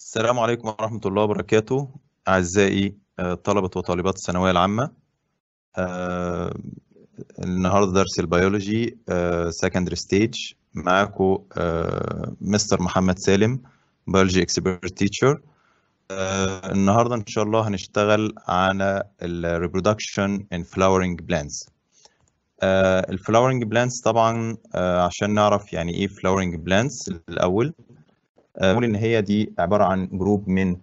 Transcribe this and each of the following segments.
السلام عليكم ورحمة الله وبركاته أعزائي آه، طلبة وطالبات الثانوية العامة آه، النهاردة درس البيولوجي سكندري ستيج معاكم مستر محمد سالم بيولوجي اكسبيرت تيتشر النهاردة إن شاء الله هنشتغل على reproduction in flowering plants الفلاورنج بلانز طبعا آه، عشان نعرف يعني ايه فلاورنج بلانز الأول بنقول ان هي دي عباره عن جروب من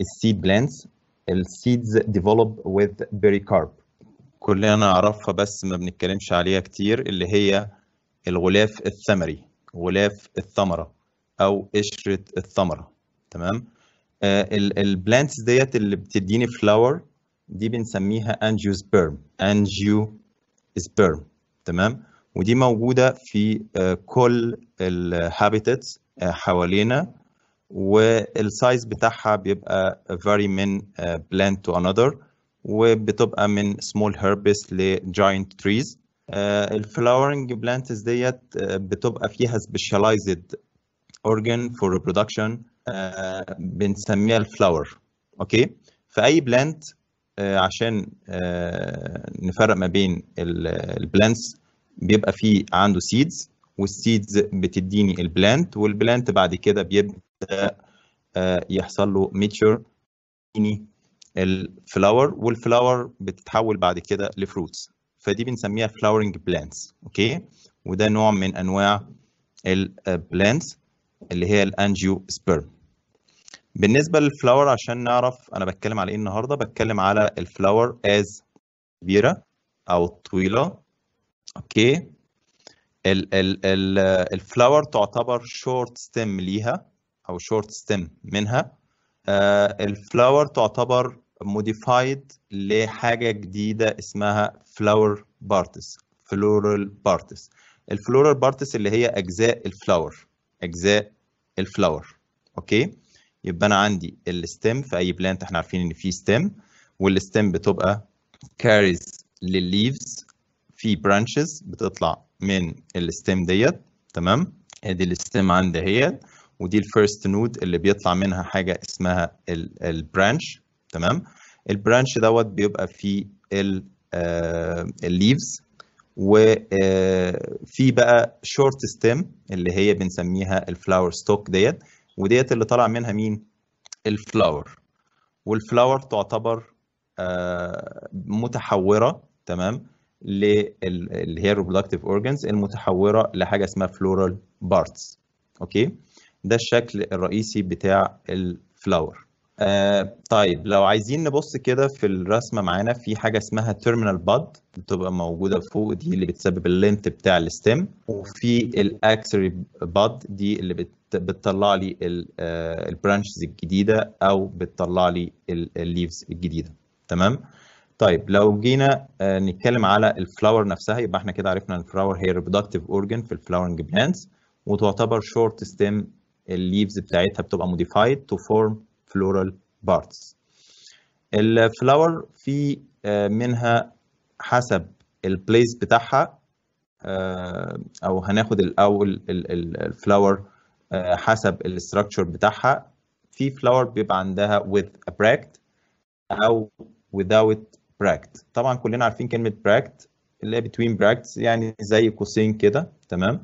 السيد بلانتس السيدز ديفلوب وذ بيريكارب كلنا نعرفها بس ما بنتكلمش عليها كتير اللي هي الغلاف الثمري غلاف الثمره او قشره الثمره تمام آه، البلانتس ديت اللي بتديني فلاور دي بنسميها سبيرم انجيو سبيرم تمام ودي موجوده في آه، كل الهابيتاتس آه، حوالينا والسايز بتاعها بيبقى vary من plant آه, to another وبتبقى من small herbs ل giant trees آه، الفلاورنج بلانتس ديت آه، بتبقى فيها specialized organ for reproduction بنسميها الفلاور اوكي فاي بلانت عشان نفرق ما بين البلانتس بيبقى فيه عنده سيدز والسيدز بتديني البلانت والبلانت بعد كده بيبقى ده آه، يحصل له ميتشر الفلاور والفلاور بتتحول بعد كده لفروتس فدي بنسميها flowering plants اوكي وده نوع من انواع البلانتس اللي هي الانجيو سبيرم بالنسبه للفلاور عشان نعرف انا بتكلم على ايه النهارده بتكلم على الفلاور از كبيره او طويله اوكي الفلاور تعتبر شورت ستيم ليها او شورت ستيم منها آه، الفلاور تعتبر موديفايد لحاجه جديده اسمها فلاور بارتس فلورال بارتس الفلورال بارتس اللي هي اجزاء الفلاور اجزاء الفلاور اوكي يبقى انا عندي الستيم في اي بلانت احنا عارفين ان في ستيم والستيم بتبقى كاريز للليفز في برانشز بتطلع من الستيم ديت تمام ادي الستيم عندي اهيت ودي الفيرست نود اللي بيطلع منها حاجه اسمها البرانش تمام البرانش دوت بيبقى فيه الليفز آه، وفي آه، بقى شورت ستيم اللي هي بنسميها الفلاور ستوك ديت وديت اللي طالع منها مين الفلاور والفلاور تعتبر آه، متحوره تمام اللي هي الريبرودكتيف اورجانز المتحوره لحاجه اسمها فلورال بارتس اوكي ده الشكل الرئيسي بتاع الفلاور آه طيب لو عايزين نبص كده في الرسمه معانا في حاجه اسمها تيرمينال باد بتبقى موجوده فوق دي اللي بتسبب اللينت بتاع الستيم وفي الاكسري باد دي اللي بت بتطلع لي البرانشز آه، الجديده او بتطلع لي الليفز الجديده تمام طيب لو جينا آه، نتكلم على الفلاور نفسها يبقى احنا كده عرفنا ان الفلاور هي ريبرودكتيف اورجن في الفلاورنج بلانتس وتعتبر شورت ستيم الليفز بتاعتها بتبقى موديفايد تو فورم فلورال بارتس الفلاور في آه، منها حسب البليس بتاعها آه، او هناخد الاول الفلاور آه، حسب الاستراكشر بتاعها في فلاور بيبقى عندها with a bract او without bract طبعا كلنا عارفين كلمه bract اللي هي between bracts يعني زي قوسين كده تمام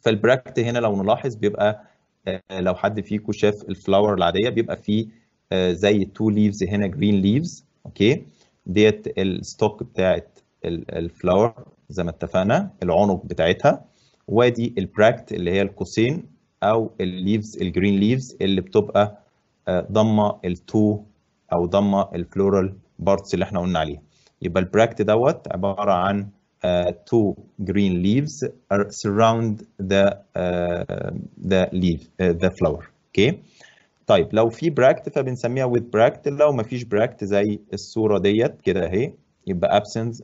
فالبراكت هنا لو نلاحظ بيبقى آه، لو حد فيكم شاف الفلاور العاديه بيبقى فيه آه، زي تو ليفز هنا جرين ليفز اوكي ديت الستوك بتاعت الفلاور زي ما اتفقنا العنق بتاعتها وادي البراكت اللي هي القوسين او الليفز الجرين ليفز اللي بتبقى آه، ضمه التو او ضمه الفلورال بارتس اللي احنا قلنا عليها يبقى البراكت دوت عباره عن Uh, two green leaves are surround the uh, the leaf uh, the flower okay طيب لو في براكت فبنسميها with bract لو ما فيش براكت زي الصوره ديت كده اهي يبقى absence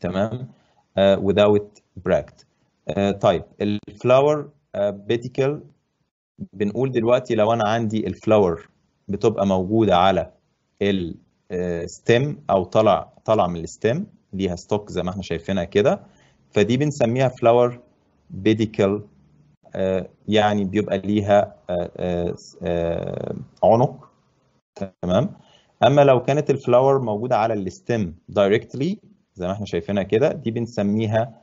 تمام uh, without bract uh, طيب الفلاور بيتيكل بنقول دلوقتي لو انا عندي الفلاور بتبقى موجوده على الستيم او طلع طالع من الستيم ليها ستوك زي ما احنا شايفينها كده فدي بنسميها فلاور آه، بيديكل يعني بيبقى ليها آه، آه، عنق تمام اما لو كانت الفلاور موجوده على الستيم دايركتلي زي ما احنا شايفينها كده دي بنسميها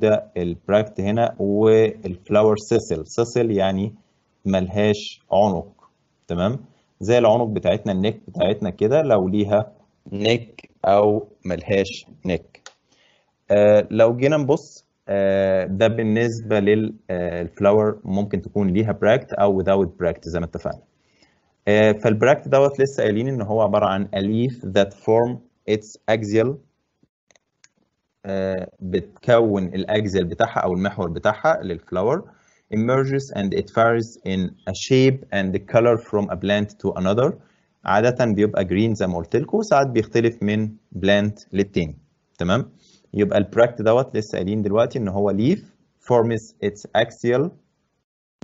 ده البراكت هنا والفلاور سيسل سيسل يعني ملهاش عنق تمام زي العنق بتاعتنا النك بتاعتنا كده لو ليها نك او ملهاش نك آه، لو جينا نبص آه، ده بالنسبه للفلاور آه، ممكن تكون ليها براكت او without براكت زي ما اتفقنا فالبراكت دوت لسه قايلين ان هو عباره عن اليف ذات that form its axial بتكون الاكزيال بتاعها او المحور بتاعها للفلاور emerges and it varies in a shape and the color from a plant to another عادة بيبقى جرين زي ما قلت لكم وساعات بيختلف من بلانت للتاني تمام يبقى البراكت دوت لسه قايلين دلوقتي ان هو ليف فورمز اتس اكسيال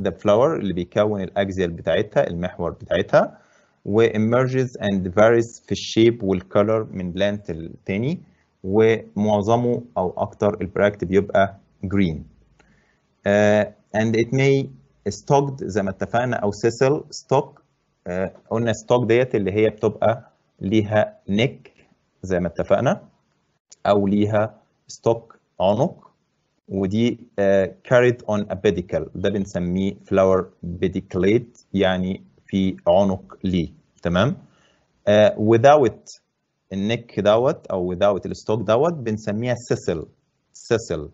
ذا فلاور اللي بيكون الاكسيال بتاعتها المحور بتاعتها و اند فاريز في الشيب والكلر من بلانت للتاني ومعظمه او اكتر البراكت بيبقى جرين uh, آه، and it may stocked زي ما اتفقنا او سيسل ستوك آه، قلنا ستوك ديت اللي هي بتبقى ليها نيك زي ما اتفقنا او ليها ستوك عنق ودي كاريد اون ا ده بنسميه فلاور بيديكليت يعني في عنق ليه تمام وذاوت آه، النك دوت او وذاوت الستوك دوت بنسميها سيسل سيسل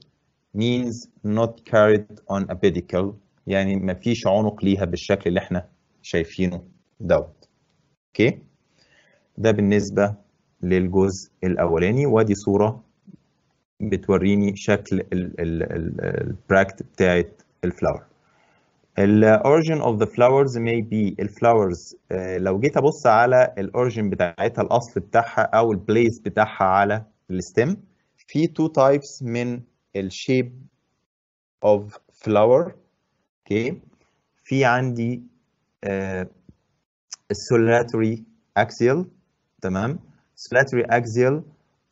means not carried on a pedicle يعني مفيش عنق ليها بالشكل اللي احنا شايفينه دوت اوكي ده بالنسبه للجزء الاولاني وادي صوره بتوريني شكل البراكت بتاعت الفلاور origin اوف ذا فلاورز may be الفلاورز آه، لو جيت ابص على origin بتاعتها الاصل بتاعها او البليس بتاعها على الستيم في تو تايبس من الشيب اوف فلاور اوكي في عندي آه، السولاتري اكسيال تمام السولاتري اكسيال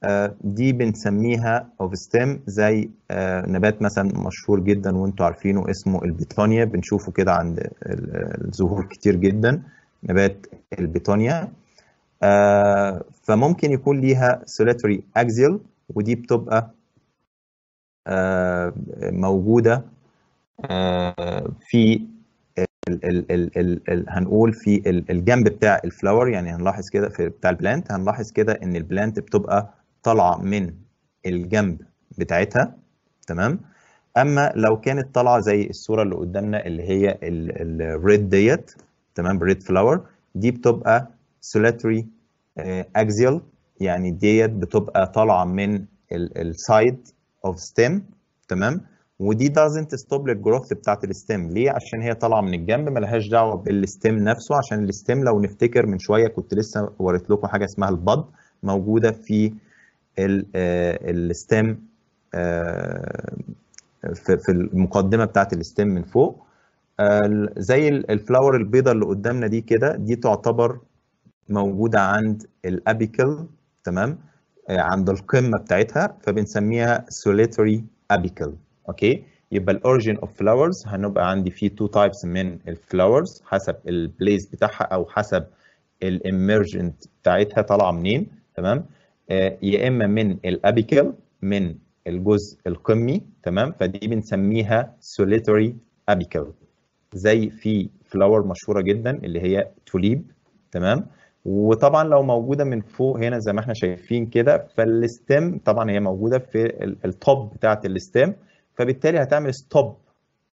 آه، دي بنسميها اوف ستيم زي آه، نبات مثلا مشهور جدا وانتم عارفينه اسمه البيتونيا بنشوفه كده عند الزهور كتير جدا نبات البيتونيا آه، فممكن يكون ليها سولاتري اكسيال ودي بتبقى موجوده في الـ الـ الـ الـ الـ هنقول في الجنب بتاع الفلاور يعني هنلاحظ كده في بتاع البلانت هنلاحظ كده ان البلانت بتبقى طالعه من الجنب بتاعتها تمام اما لو كانت طالعه زي الصوره اللي قدامنا اللي هي الريد ديت تمام ريد فلاور دي بتبقى سولاتري اكزيال آه، يعني ديت بتبقى طالعه من السايد اوف ستيم تمام ودي دازنت ستوب للجروث بتاعت الستيم ليه عشان هي طالعه من الجنب ملهاش دعوه بالستيم نفسه عشان الستيم لو نفتكر من شويه كنت لسه وريت لكم حاجه اسمها البض موجوده في آه، الستيم آه، في المقدمه بتاعت الستيم من فوق آه، زي الفلاور البيضه اللي قدامنا دي كده دي تعتبر موجوده عند الابيكل تمام عند القمه بتاعتها فبنسميها سوليتري ابيكل اوكي يبقى الاوريجين اوف فلاورز هنبقى عندي فيه تو تايبس من الفلاورز حسب البليس بتاعها او حسب الاميرجنت بتاعتها طالعه منين تمام آه، يا اما من الابيكال من الجزء القمي تمام فدي بنسميها سوليتري ابيكال زي في فلاور مشهوره جدا اللي هي توليب تمام وطبعا لو موجوده من فوق هنا زي ما احنا شايفين كده فالستيم طبعا هي موجوده في التوب بتاعت الستيم فبالتالي هتعمل ستوب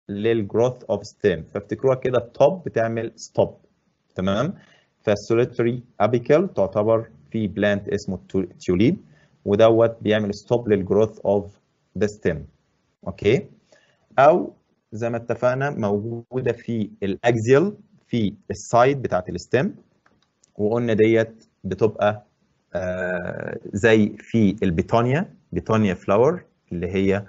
للجروث اوف ستيم فافتكروها كده توب بتعمل ستوب تمام فالسوليتري ابيكال تعتبر في بلانت اسمه التوليب ودوت بيعمل ستوب للجروث اوف ذا ستيم اوكي او زي ما اتفقنا موجوده في الاكزيال في السايد بتاعت الستيم وقلنا ديت بتبقى آه زي في البيتونيا بيتونيا فلاور اللي هي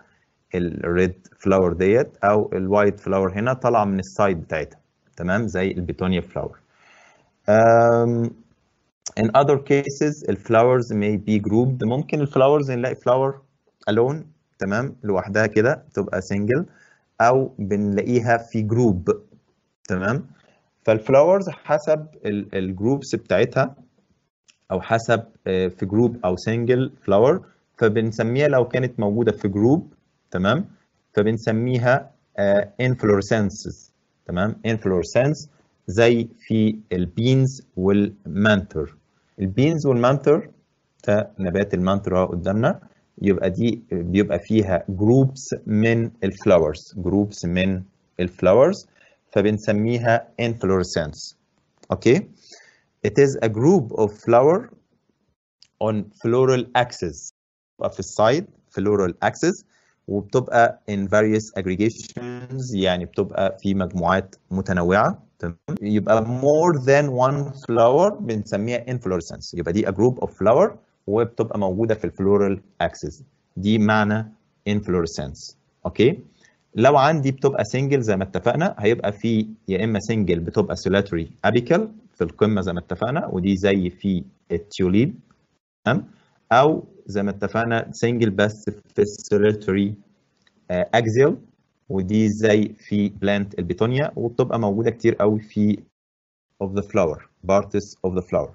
الريد فلاور ديت او الوايت فلاور هنا طالعه من السايد بتاعتها تمام زي البيتونيا فلاور um, in other cases الفلاورز may be grouped ممكن الفلاورز نلاقي فلاور الون تمام لوحدها كده تبقى سنجل او بنلاقيها في جروب تمام فالفلاورز حسب الجروبس بتاعتها او حسب آه، في جروب او سنجل فلاور فبنسميها لو كانت موجوده في جروب تمام فبنسميها انفلورسنسز آه، تمام انفلورسنس زي في البينز والمانتر البينز والمانتر ده نبات المانتر اهو قدامنا يبقى دي بيبقى فيها جروبس من الفلاورز جروبس من الفلاورز فبنسميها inflorescence اوكي it is a group of flower on floral axis في السايد floral axis وبتبقى in various aggregations يعني بتبقى في مجموعات متنوعه تمام يبقى more than one flower بنسميها inflorescence يبقى دي a group of flower وبتبقى موجوده في الفلورال اكسس دي معنى inflorescence اوكي لو عندي بتبقى سنجل زي ما اتفقنا هيبقى في يا اما سنجل بتبقى solitary apical في القمه زي ما اتفقنا ودي زي في التيوليب تمام او زي ما اتفقنا سنجل بس في السيرتوري اكزيل ودي زي في بلانت البيتونيا وبتبقى موجوده كتير قوي في of the flower parts of the flower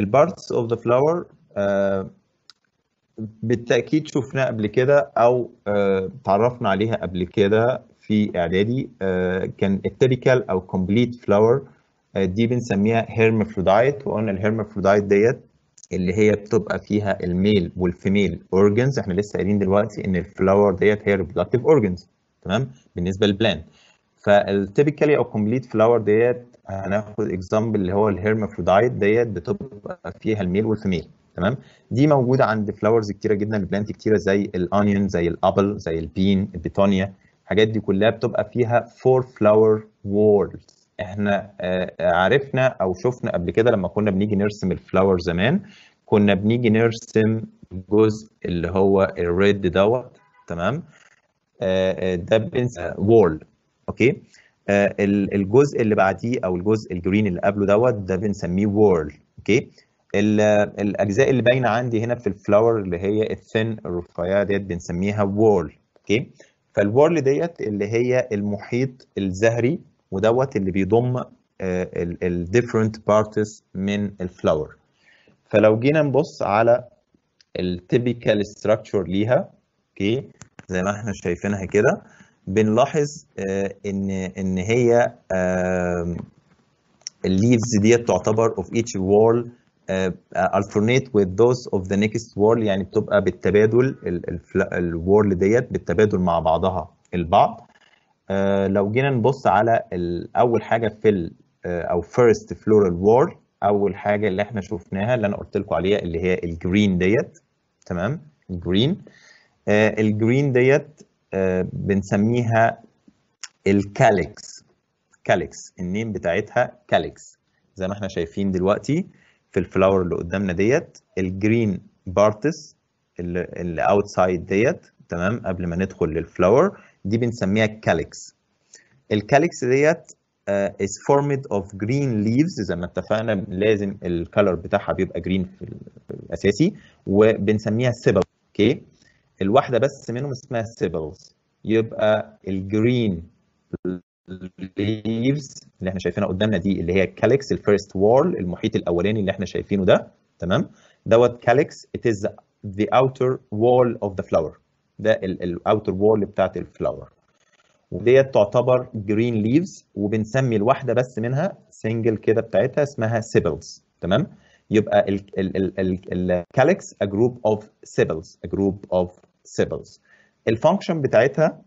البارتس of the flower آه، بالتاكيد شفناها قبل كده او اتعرفنا آه، تعرفنا عليها قبل كده في اعدادي آه، كان التيبيكال او كومبليت فلاور دي بنسميها هيرمفرودايت وقلنا الهيرمفرودايت ديت اللي هي بتبقى فيها الميل والفيميل اورجنز احنا لسه قايلين دلوقتي ان الفلاور ديت هي الريبرودكتيف اورجنز تمام بالنسبه للبلانت فالتيبيكالي او كومبليت فلاور ديت هناخد اكزامبل اللي هو الهيرمافرودايت ديت بتبقى فيها الميل والفيميل تمام دي موجوده عند فلاورز كتيره جدا البلانت كتيره زي الانيون زي الابل زي البين البيتونيا الحاجات دي كلها بتبقى فيها فور فلاور وورلز احنا آه، عرفنا او شفنا قبل كده لما كنا بنيجي نرسم الفلاور زمان كنا بنيجي نرسم جزء اللي هو الريد دوت تمام آه، آه، ده بنس وول اوكي الجزء اللي بعديه او الجزء الجرين اللي قبله دوت ده بنسميه وول اوكي الاجزاء اللي باينه عندي هنا في الفلاور اللي هي الثن الرفيعه ديت بنسميها وول اوكي فالورل ديت اللي هي المحيط الزهري ودوت اللي بيضم آه، different بارتس من الفلاور فلو جينا نبص على التيبيكال ستراكشر ليها اوكي زي ما احنا شايفينها كده بنلاحظ آه، ان ان هي الليفز ديت تعتبر of each wall آه، alternate with those of the next wall يعني بتبقى بالتبادل الوورل ديت بالتبادل مع بعضها البعض آه، لو جينا نبص على اول حاجه في آه، او فيرست فلورال وور اول حاجه اللي احنا شفناها اللي انا قلت لكم عليها اللي هي الجرين ديت تمام الجرين آه الجرين ديت آه بنسميها الكاليكس كاليكس النيم بتاعتها كاليكس زي ما احنا شايفين دلوقتي في الفلاور اللي قدامنا ديت الجرين بارتس اللي اوتسايد ديت تمام قبل ما ندخل للفلاور دي بنسميها كاليكس الكاليكس ديت از فورمد اوف جرين ليفز زي ما اتفقنا لازم الكالر بتاعها بيبقى جرين في الاساسي وبنسميها سيبل اوكي okay. الواحده بس منهم اسمها سيبلز يبقى الجرين ليفز اللي احنا شايفينها قدامنا دي اللي هي الكاليكس الفيرست وول المحيط الاولاني اللي احنا شايفينه ده تمام دوت كاليكس ات از the outer wall of the flower ده الاوتر وول بتاعت الفلاور وديت تعتبر جرين ليفز وبنسمي الواحده بس منها سنجل كده بتاعتها اسمها سيبلز تمام يبقى الكالكس ا جروب اوف سيبلز ا جروب اوف سيبلز الفانكشن بتاعتها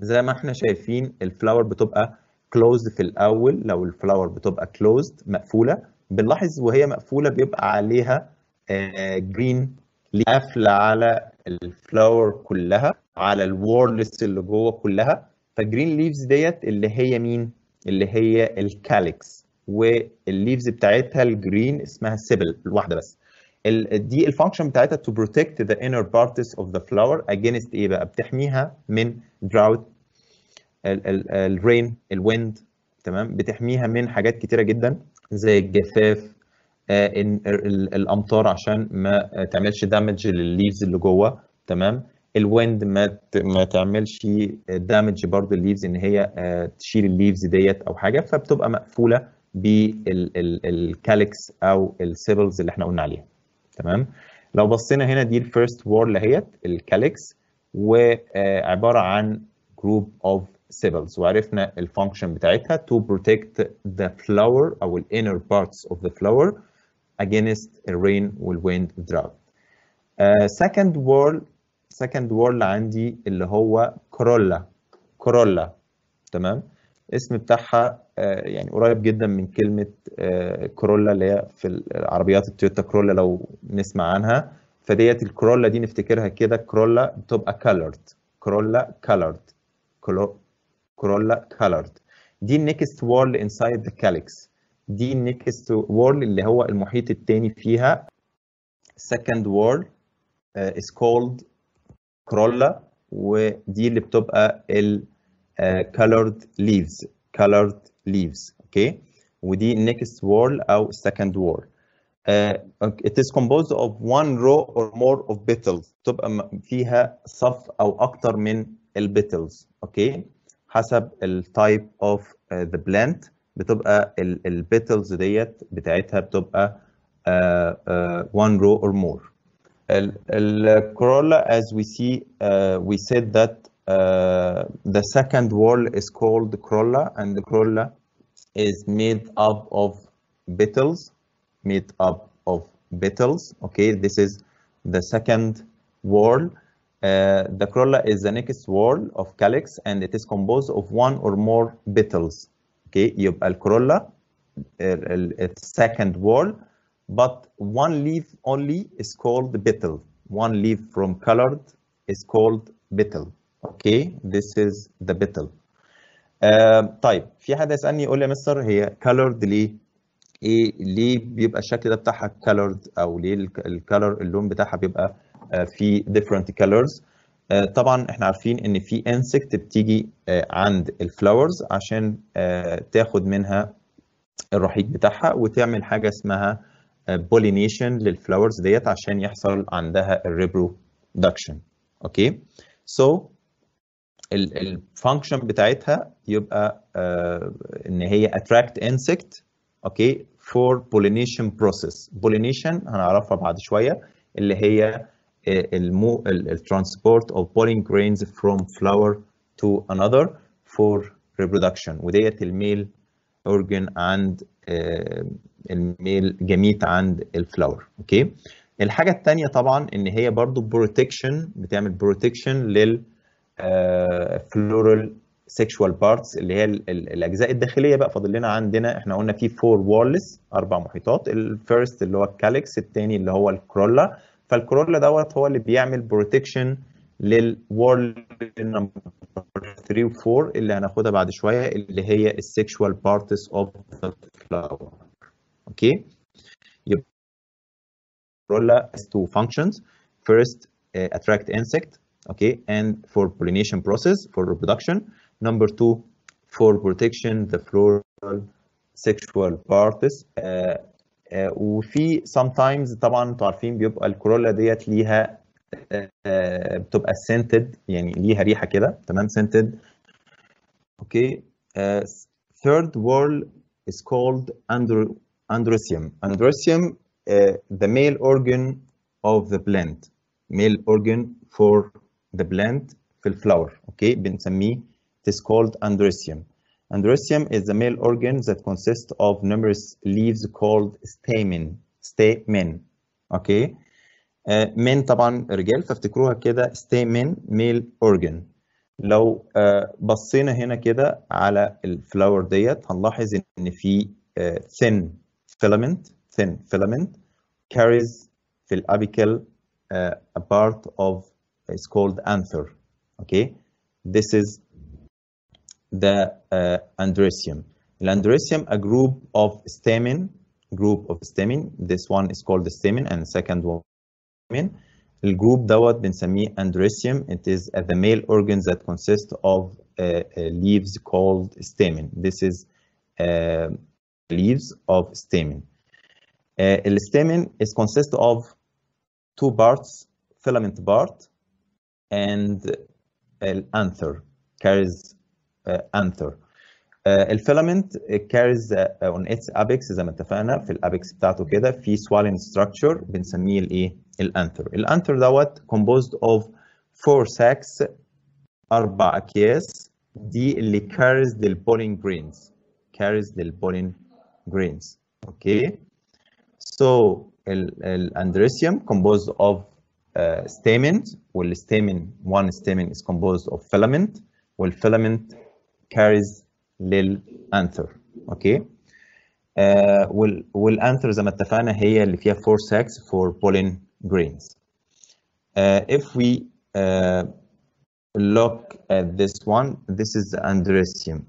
زي ما احنا شايفين الفلاور بتبقى كلوزد في الاول لو الفلاور بتبقى كلوزد مقفوله بنلاحظ وهي مقفوله بيبقى عليها جرين آه، قافله على الفلاور كلها على الورلس اللي جوه كلها فالجرين ليفز ديت اللي هي مين؟ اللي هي الكاليكس والليفز بتاعتها الجرين اسمها سيبل الواحده بس دي الفانكشن بتاعتها تو بروتكت ذا انر بارتس اوف ذا فلاور اجينست ايه بقى؟ بتحميها من دراوت الرين الويند تمام بتحميها من حاجات كتيره جدا زي الجفاف آه، الامطار عشان ما تعملش دامج للليفز اللي جوه تمام الويند ما ما تعملش دامج برضو الليفز ان هي آه، تشيل الليفز ديت او حاجه فبتبقى مقفوله بالكالكس او السيبلز اللي احنا قلنا عليها تمام لو بصينا هنا دي الفيرست وورل هي الكالكس وعباره آه، عن جروب اوف سيبلز وعرفنا الفانكشن بتاعتها تو بروتكت ذا فلاور او الانر بارتس اوف ذا فلاور against rain will wind drought. Uh, second word second word عندي اللي هو كورولا كورولا تمام اسم بتاعها uh, يعني قريب جدا من كلمة uh, آه، كورولا اللي هي في العربيات التويوتا كورولا لو نسمع عنها فديت الكورولا دي نفتكرها كده كورولا بتبقى colored كورولا colored كورولا colored دي النكست وورد انسايد ذا كاليكس دي النكست وورل اللي هو المحيط الثاني فيها second وورل uh, is called كرولا ودي اللي بتبقى ال uh, colored leaves colored leaves اوكي ودي next word او second word uh, it is composed of one row or more of petals تبقى فيها صف او اكتر من البيتلز اوكي okay. حسب التايب اوف ذا بلانت بتبقى البيتلز ديت بتاعتها بتبقى 1 row or more. Corolla, as we see, we said that the second wall is called corolla, and the corolla is made up of petals, made up of petals. Okay, this is the second wall. Uh, the corolla is the next wall of calyx, and it is composed of one or more petals. اوكي يبقى الكورولا السكند وول but one leaf only is called betel one leaf from colored is called betel okay this is the betel uh, طيب في حد يسالني يقول لي يا مستر هي colored ليه ايه ليه بيبقى الشكل ده بتاعها colored او ليه الكالر اللون بتاعها بيبقى uh, في different colors آه، طبعا احنا عارفين ان في انسكت بتيجي آه، عند الفلاورز عشان آه، تاخد منها الرحيق بتاعها وتعمل حاجه اسمها بولينيشن للفلاورز ديت عشان يحصل عندها الريبرودكشن اوكي سو الفانكشن بتاعتها يبقى ان هي attract انسكت اوكي فور for pollination process pollination هنعرفها بعد شويه اللي هي المو transport of pollen grains from flower to another for reproduction وديت الميل اورجن عند آه، الميل جميت عند الفلاور اوكي الحاجه الثانيه طبعا ان هي برضو بروتكشن بتعمل بروتكشن لل فلورال سيكشوال بارتس اللي هي الاجزاء الداخليه بقى فاضل لنا عندنا احنا قلنا في فور وورلس اربع محيطات الفيرست اللي هو الكالكس الثاني اللي هو الكرولا فالكورولا دوت هو اللي بيعمل بروتكشن للورد نمبر 3 و 4 اللي هناخدها بعد شويه اللي هي السكشوال بارتس اوف ذا فلاور اوكي يبقى كورولا has two functions first uh, attract insect okay and for pollination process for reproduction number two for protection the floral sexual parts uh, وفي sometimes طبعا انتوا عارفين بيبقى الكورولا ديت ليها بتبقى سنتد يعني ليها ريحه كده تمام سنتد اوكي ثيرد وورل is called androsium androsium uh, the male organ of the plant male organ for the plant في الفلاور اوكي okay? بنسميه it is called androsium Androecium is a male organ that consists of numerous leaves called stamen stamen okay. من طبعا رجال فافتكروها كده stamen male organ لو بصينا هنا كده على الفلاور ديت هنلاحظ ان في thin filament thin filament carries في الابيكال uh, a part of is called anther okay this is the uh, andresium. Landresium, a group of stamen, group of stamen. This one is called the stamen and the second one stamen. dawat bin sami andresium. It is uh, the male organs that consist of uh, uh, leaves called stamen. This is uh, leaves of stamen. Uh, the stamen is consist of two parts, filament part and an uh, anther carries انثر الفيلامنت كاريز اون اتس ابيكس زي ما اتفقنا في الابيكس بتاعته كده في سوالين ستراكشر بنسميه الايه؟ الانثر. الانثر دوت كومبوزد اوف فور ساكس اربع اكياس دي اللي كاريز للبولين جرينز كاريز للبولين جرينز اوكي سو الاندريسيوم كومبوزد اوف stamen والstamen 1 stamen is composed of filament والفيلمنت carries للانثر اوكي وال والانثر زي ما اتفقنا هي اللي فيها 4 sacs for pollen grains uh, if we uh, look at this one this is the andresium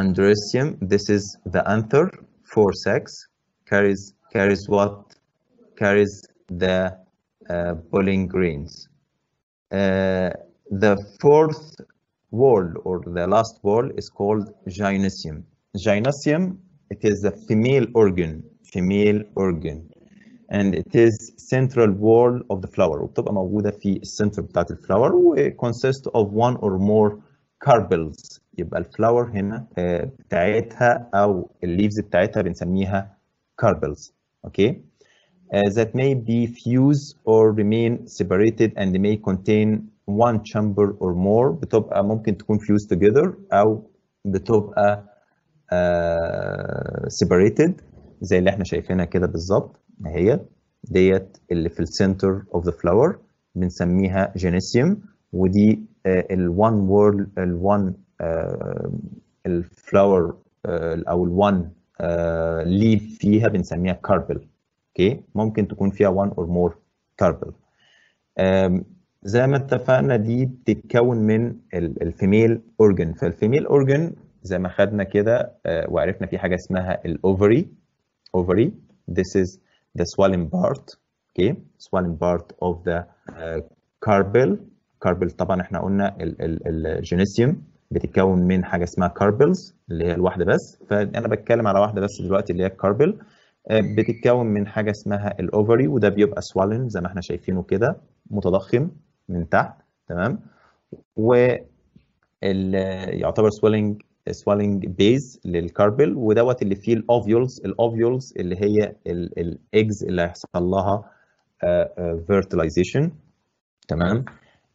andresium this is the anther 4 sacs carries carries what carries the uh, pollen grains the fourth wall or the last wall is called gynecium. Gynecium, it is a female organ, female organ. And it is central wall of the flower وبتبقى موجودة في السنتر بتاعت الفلاور و consist of one or more carpels يبقى الفلاور هنا بتاعتها أو الليفز بتاعتها بنسميها carpels okay uh, that may be fused or remain separated and may contain one chamber or more بتبقى ممكن تكون fused together او بتبقى آه، separated زي اللي احنا شايفينها كده بالظبط هي ديت اللي في السنتر اوف ذا فلاور بنسميها جينيسيوم ودي الوان وورد الوان الفلاور او الوان آه، ليف فيها بنسميها كاربل اوكي ممكن تكون فيها one or more كاربل زي ما اتفقنا دي بتتكون من الفيميل اورجن فالفيميل اورجن زي ما خدنا كده آه، وعرفنا في حاجه اسمها الاوفري اوفري this is the swollen part okay swollen part of the آه، carpel carpel طبعا احنا قلنا الجينيسيوم بتتكون من حاجه اسمها كاربلز اللي هي الواحده بس فانا بتكلم على واحده بس دلوقتي اللي هي الكاربل آه، بتتكون من حاجه اسمها الاوفري وده بيبقى سوالين زي ما احنا شايفينه كده متضخم من تحت تمام و يعتبر سويلنج سويلنج بيز للكاربل ودوت اللي فيه الاوفيولز الاوفيولز اللي هي الايجز اللي هيحصل لها فيرتلايزيشن آه، آه، تمام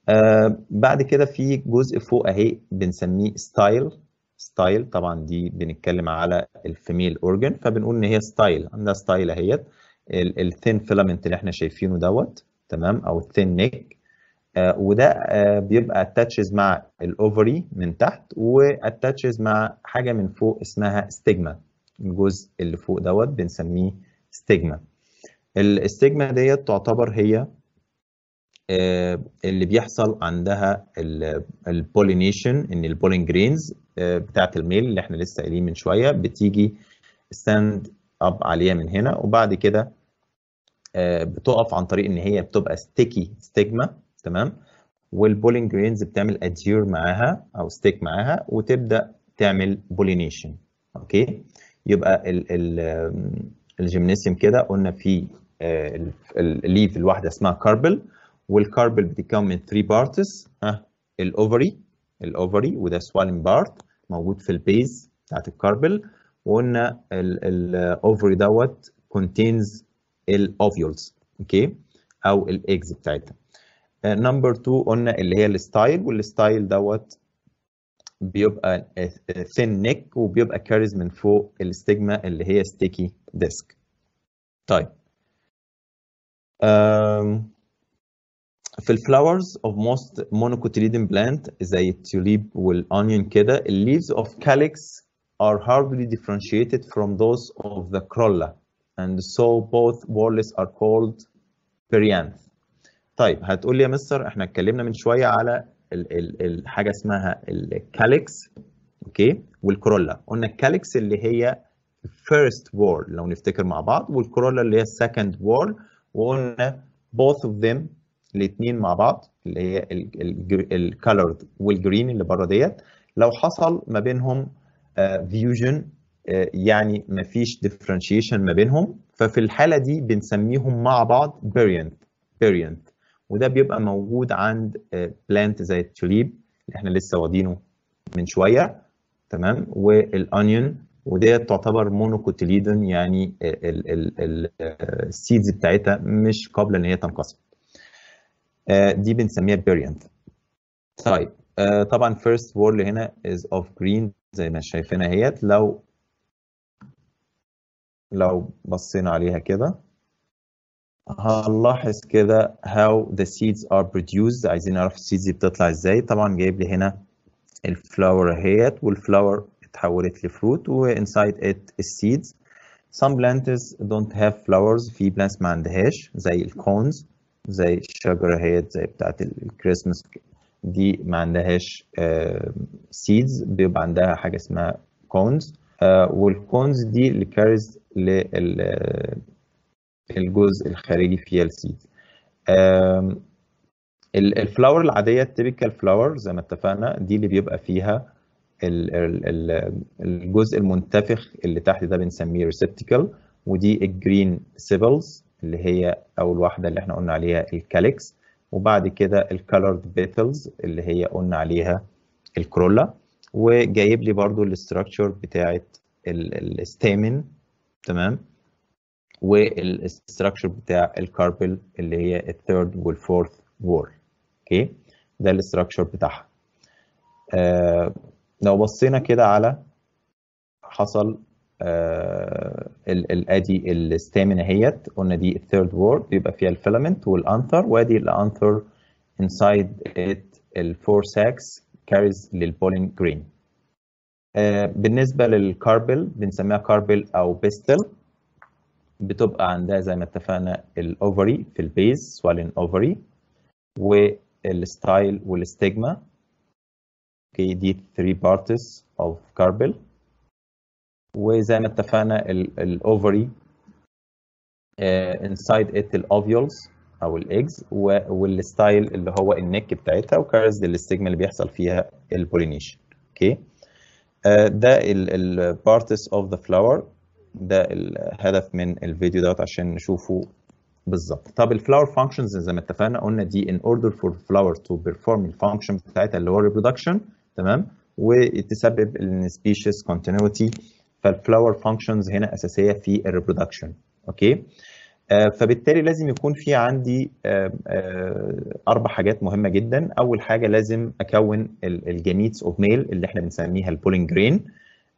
آه بعد كده في جزء فوق اهي بنسميه ستايل ستايل طبعا دي بنتكلم على الفيميل اورجن فبنقول ان هي ستايل عندها ستايل اهيت الثين فيلمنت اللي احنا شايفينه دوت تمام او الثين نيك آه، وده آه، بيبقى اتاتشز مع الاوفري من تحت واتاتشز مع حاجه من فوق اسمها ستيجما الجزء اللي فوق دوت بنسميه ستيجما الاستيجما ديت تعتبر هي آه، اللي بيحصل عندها البولينيشن ان البولين جرينز بتاعه الميل اللي احنا لسه قايلين من شويه بتيجي ستاند اب عليها من هنا وبعد كده بتقف عن طريق ان هي بتبقى ستيكي ستيجما تمام والبولينج جرينز بتعمل ادير معاها او ستيك معاها وتبدا تعمل بولينيشن اوكي يبقى ال ال الجيمنيسيوم كده قلنا في آه، الليف الواحده اسمها كاربل والكاربل بتتكون من 3 بارتس ها الاوفري الاوفري وده سوالين بارت موجود في البيز بتاعت الكاربل وقلنا الاوفري دوت كونتينز الاوفيولز اوكي او الايجز بتاعتها نمبر 2 قلنا اللي هي الستايل والستايل دوت بيبقى ثين نيك وبيبقى كاريز من فوق الاستجما اللي هي ستيكي ديسك طيب في الفلاورز اوف موست monocotyledon بلانت زي التوليب والانيون كده الليفز اوف calyx are hardly differentiated from those of the corolla and so both whorls are called perianth طيب هتقول لي يا مستر احنا اتكلمنا من شويه على ال ال الحاجه اسمها الكاليكس اوكي والكورولا قلنا الكاليكس اللي هي first word لو نفتكر مع بعض والكورولا اللي هي second word وقلنا both of them الاثنين مع بعض اللي هي الكالرد والجرين اللي بره ديت لو حصل ما بينهم فيوجن آه، آه، يعني ما فيش differentiation ما بينهم ففي الحاله دي بنسميهم مع بعض variant variant وده بيبقى موجود عند بلانت آه، زي التوليب اللي احنا لسه واخدينه من شويه تمام والانيون ودي تعتبر مونوكوتيليدون يعني آه، السيدز آه، بتاعتها مش قابله ان هي تنقسم دي بنسميها بيريانت طيب طبعا فيرست وورل هنا از اوف جرين زي ما شايفينها اهيت لو لو بصينا عليها كده هنلاحظ كده how the seeds are produced عايزين نعرف السيدز دي بتطلع ازاي طبعا جايب لي هنا الفلاور اهيت والفلاور اتحولت لفروت وانسايد ات السيدز some plants don't have flowers في plants ما عندهاش زي الكونز زي الشجر اهيت زي بتاعت الكريسماس دي ما عندهاش سيدز آه، uh, بيبقى عندها حاجة اسمها كونز آه، والكونز دي اللي كارز لل الجزء الخارجي في السيد الفلاور العادية التيبيكال فلاور زي ما اتفقنا دي اللي بيبقى فيها الجزء المنتفخ اللي تحت ده بنسميه ريسبتيكل ودي الجرين سيبلز اللي هي أول واحدة اللي احنا قلنا عليها الكالكس وبعد كده الكالرد بيتلز اللي هي قلنا عليها الكرولا وجايب لي برضو الاستراكشر بتاعت الستامن تمام والاستراكشر بتاع الكاربل اللي هي الثيرد والفورث وول اوكي ده الاستراكشر بتاعها آه، لو بصينا كده على حصل آه، الادي ادي الستامنا اهيت قلنا دي الثيرد وورد بيبقى فيها الفيلمنت والانثر وادي الانثر انسايد ات الفور ساكس كاريز للبولين جرين بالنسبه للكاربل بنسميها كاربل او بيستل بتبقى عندها زي ما اتفقنا الاوفري في البيز سوالين اوفري والستايل والستيجما اوكي دي 3 بارتس اوف كاربل وزي ما اتفقنا الاوفري انسايد ات الاوفيولز او الايجز والستايل اللي هو النك بتاعتها وكارز الاستيجما اللي بيحصل فيها البولينيشن اوكي okay. آه، ده البارتس اوف ذا فلاور ده الهدف من الفيديو دوت عشان نشوفه بالظبط طب الفلاور فانكشنز زي ما اتفقنا قلنا دي ان اوردر فور فلاور تو بيرفورم الفانكشن بتاعتها اللي هو الريبرودكشن تمام وتسبب ان سبيشيز كونتينيوتي فالفلاور فانكشنز هنا اساسيه في الريبرودكشن اوكي آه، فبالتالي لازم يكون في عندي آه، آه، اربع حاجات مهمه جدا اول حاجه لازم اكون الجنيتس اوف ميل اللي احنا بنسميها البولينج جرين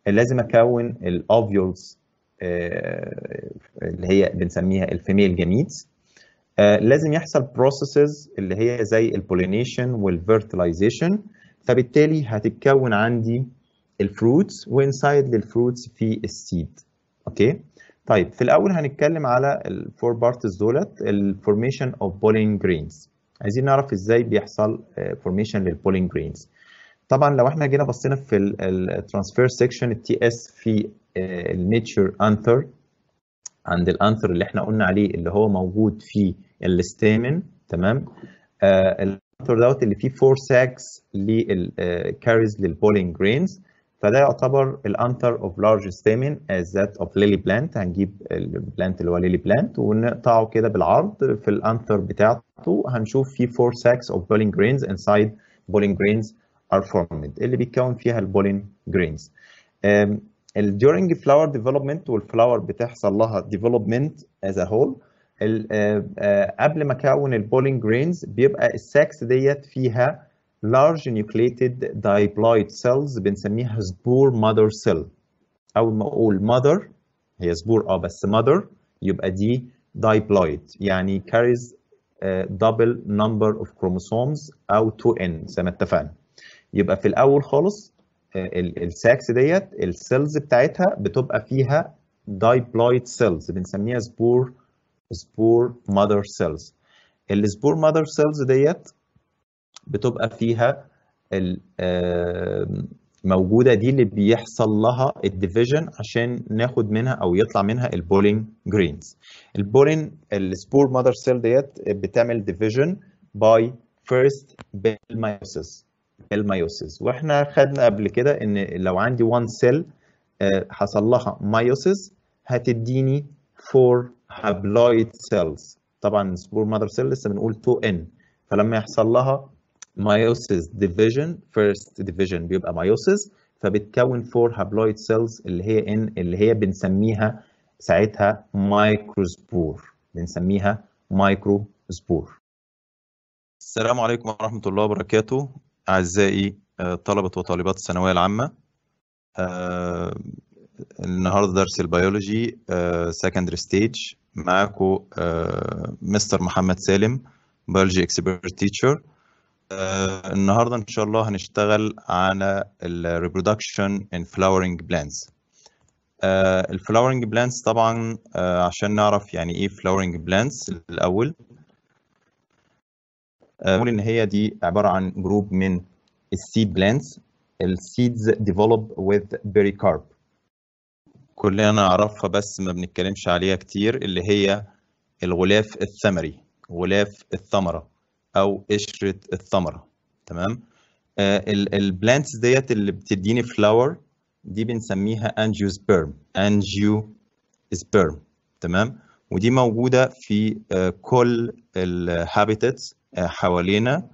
لازم اكون الاوفيولز آه، اللي هي بنسميها الفيميل جيميتس آه، لازم يحصل بروسيسز اللي هي زي البولينيشن والفيرتلايزيشن فبالتالي هتتكون عندي الفروتس وانسايد للفروتس في السيد اوكي طيب في الاول هنتكلم على الفور بارتس دولت الفورميشن اوف بولينج جرينز عايزين نعرف ازاي بيحصل فورميشن للبولينج جرينز طبعا لو احنا جينا بصينا في الترانسفير سيكشن التي اس في آه، النيتشر انثر عند الانثر اللي احنا قلنا عليه اللي هو موجود في الاستامن تمام آه، الانثر دوت اللي فيه فور ساكس للكاريز للبولينج جرينز فده يعتبر الانثر اوف لارج ستامن از ذات اوف ليلي بلانت هنجيب البلانت اللي هو ليلي بلانت ونقطعه كده بالعرض في الانثر بتاعته هنشوف فيه فور ساكس اوف بولينج جرينز انسايد بولينج جرينز are formed اللي بيتكون فيها البولين grains um, during flower development والflower بتحصل لها development as a whole uh, uh, قبل ما اكون البولين grains بيبقى الساكس ديت فيها large nucleated diploid cells بنسميها spore mother cell اول ما اقول mother هي spore اه بس mother يبقى دي diploid يعني carries uh, double number of chromosomes او 2n زي ما اتفقنا يبقى في الاول خالص آه، الساكس ديت السيلز بتاعتها بتبقى فيها دايبلويد سيلز بنسميها سبور سبور مادر سيلز السبور مادر سيلز ديت بتبقى فيها موجوده دي اللي بيحصل لها الديفيجن عشان ناخد منها او يطلع منها البولين جرينز البولين السبور مادر سيل ديت بتعمل ديفيجن باي فيرست بالميوسيس الميوسيس واحنا خدنا قبل كده ان لو عندي 1 سيل آه، حصل لها مايوسيس هتديني 4 هابلويد سيلز طبعا سبور ماذر سيل لسه بنقول 2 ان فلما يحصل لها مايوسيس ديفيجن فيرست ديفيجن بيبقى مايوسيس فبتكون 4 هابلويد سيلز اللي هي ان اللي هي بنسميها ساعتها مايكروسبور بنسميها مايكروسبور السلام عليكم ورحمه الله وبركاته أعزائي آه، طلبة وطالبات الثانوية العامة آه، النهاردة درس البيولوجي سكندري ستيج معاكم مستر محمد سالم بيولوجي اكسبيرت تيتشر النهاردة إن شاء الله هنشتغل على الريبرودكشن ان flowering plants الفلاورنج بلانتس طبعا آه، عشان نعرف يعني ايه فلاورنج بلانتس الاول بنقول آه، ان هي دي عباره عن جروب من السيد بلانتس السيدز ديفلوب وذ بيريكارب كلنا نعرفها بس ما بنتكلمش عليها كتير اللي هي الغلاف الثمري غلاف الثمره او قشره الثمره تمام آه، البلانتس ديت اللي بتديني فلاور دي بنسميها انجيوسبيرم انجيو سبيرم تمام ودي موجوده في آه، كل الهابيتاتس آه، حوالينا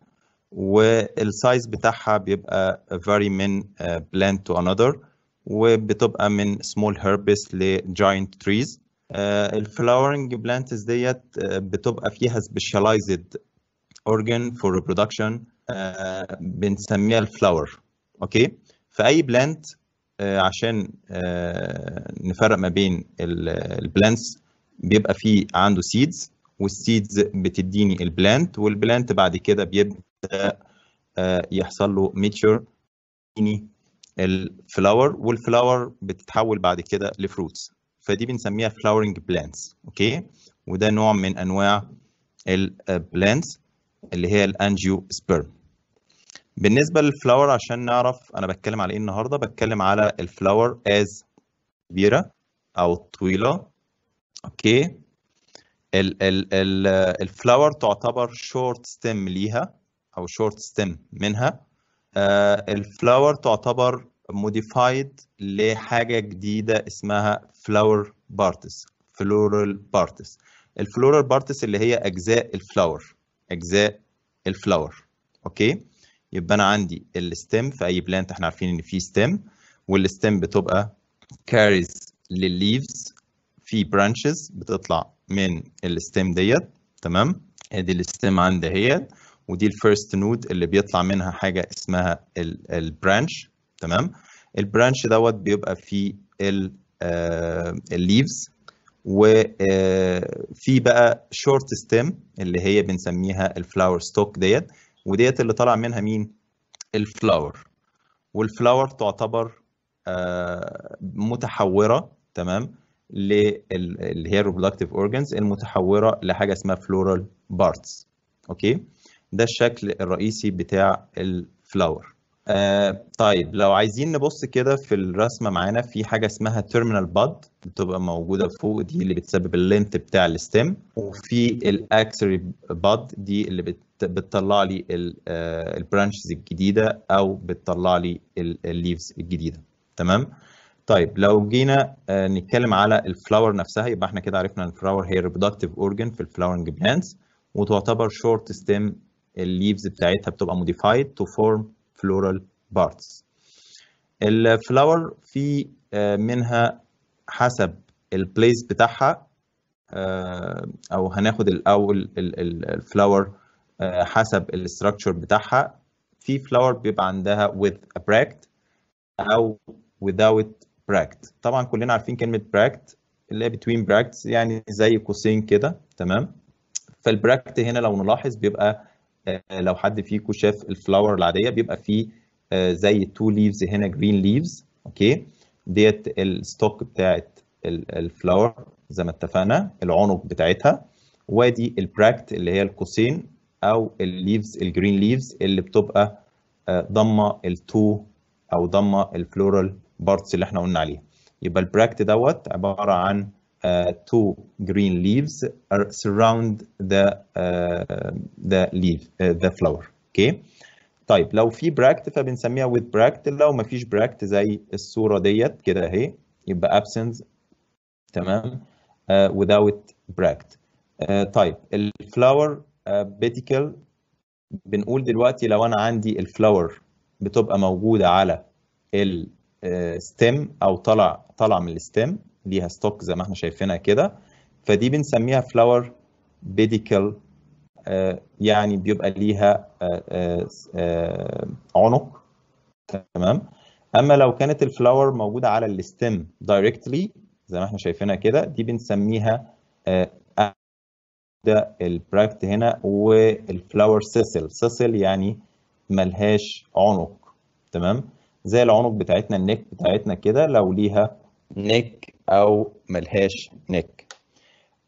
والسايز بتاعها بيبقى vary من plant آه، to another وبتبقى من small herbs لجاينت تريز trees آه، الفلاورنج بلانتس ديت بتبقى فيها specialized organ for reproduction بنسميها الفلاور اوكي فاي بلانت عشان نفرق ما بين البلانتس بيبقى فيه عنده سيدز والسيدز بتديني البلانت والبلانت بعد كده بيبدا آه، يحصل له ميتشر الفلاور والفلاور بتتحول بعد كده لفروتس فدي بنسميها flowering plants اوكي وده نوع من انواع البلانتس آه، اللي هي الانجيو سبيرم بالنسبه للفلاور عشان نعرف انا بتكلم على ايه النهارده بتكلم على الفلاور از كبيره او طويله اوكي الفلاور تعتبر شورت ستيم ليها او شورت ستيم منها آه، الفلاور تعتبر موديفايد لحاجه جديده اسمها فلاور بارتس فلورال بارتس الفلورال بارتس اللي هي اجزاء الفلاور اجزاء الفلاور اوكي يبقى انا عندي الستيم في اي بلانت احنا عارفين ان في ستيم والستيم بتبقى كاريز للليفز في برانشز بتطلع من الستيم ديت تمام ادي الستيم عندي اهيت ودي الفيرست نود اللي بيطلع منها حاجه اسمها البرانش تمام البرانش دوت بيبقى فيه آه، الليفز وفي آه، بقى شورت ستيم اللي هي بنسميها الفلاور ستوك ديت وديت اللي طالع منها مين الفلاور والفلاور تعتبر آه، متحوره تمام اللي هي الريبرودكتيف اورجانز المتحوره لحاجه اسمها فلورال بارتس اوكي ده الشكل الرئيسي بتاع الفلاور آه طيب لو عايزين نبص كده في الرسمه معانا في حاجه اسمها تيرمينال باد بتبقى موجوده فوق دي اللي بتسبب اللينث بتاع الستيم وفي الاكسري باد دي اللي بت بتطلع لي البرانشز آه، الجديده او بتطلع لي الليفز الجديده تمام طيب لو جينا آه، نتكلم على الفلاور نفسها يبقى احنا كده عرفنا ان الفلاور هي ريبرودكتيف اورجن في الفلاورنج بلانتس وتعتبر شورت ستيم الليفز بتاعتها بتبقى موديفايد تو فورم فلورال بارتس الفلاور في آه، منها حسب البليس بتاعها آه، او هناخد الاول الفلاور حسب الاستراكشر بتاعها في فلاور بيبقى عندها with a bract او without براكت طبعا كلنا عارفين كلمه براكت اللي هي بتوين براكتس يعني زي قوسين كده تمام فالبراكت هنا لو نلاحظ بيبقى آه، لو حد فيكم شاف الفلاور العاديه بيبقى فيه آه، زي تو ليفز هنا جرين ليفز اوكي ديت الستوك بتاعت الفلاور زي ما اتفقنا العنق بتاعتها وادي البراكت اللي هي القوسين او الليفز الجرين ليفز اللي بتبقى آه، ضمه التو او ضمه الفلورال بارتس اللي احنا قلنا عليها يبقى البراكت دوت عباره عن uh, two green leaves are surround the uh, the leaf uh, the flower اوكي okay. طيب لو في براكت فبنسميها with براكت لو ما فيش براكت زي الصوره ديت كده اهي يبقى absence تمام uh, without براكت uh, طيب الفلاور بيتيكل بنقول دلوقتي لو انا عندي الفلاور بتبقى موجوده على ال ستيم او طلع طلع من الستيم ليها ستوك زي ما احنا شايفينها كده فدي بنسميها فلاور آه، بيديكل يعني بيبقى ليها آه، آه، عنق تمام اما لو كانت الفلاور موجوده على الستيم دايركتلي زي ما احنا شايفينها كده دي بنسميها ده البراكت هنا والفلاور سيسل سيسل يعني ملهاش عنق تمام زي العنق بتاعتنا النك بتاعتنا كده لو ليها نك او ملهاش نك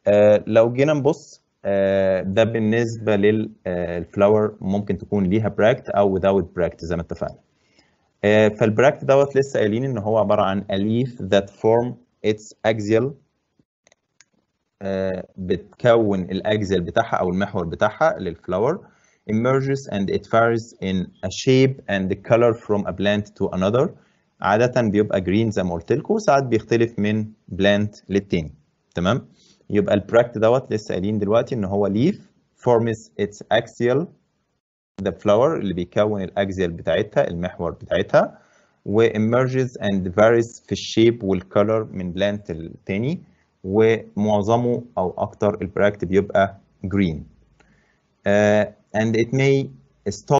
آه لو جينا نبص آه ده بالنسبه للفلاور آه، ممكن تكون ليها براكت او without براكت زي ما اتفقنا آه فالبراكت دوت لسه قايلين ان هو عباره عن اليف ذات فورم اتس اكزيال بتكون الاكزيال بتاعها او المحور بتاعها للفلاور emerges and it varies in a shape and the color from a plant to another عادة بيبقى green زي ما قلت لكم ساعات بيختلف من plant للتاني تمام يبقى البراكت دوت لسه قايلين دلوقتي ان هو leaf forms its axial the flower اللي بيكون الاكزيال بتاعتها المحور بتاعتها و emerges and varies في الشيب والكلر من plant التاني ومعظمه او اكتر البراكت بيبقى green آه، and it may stop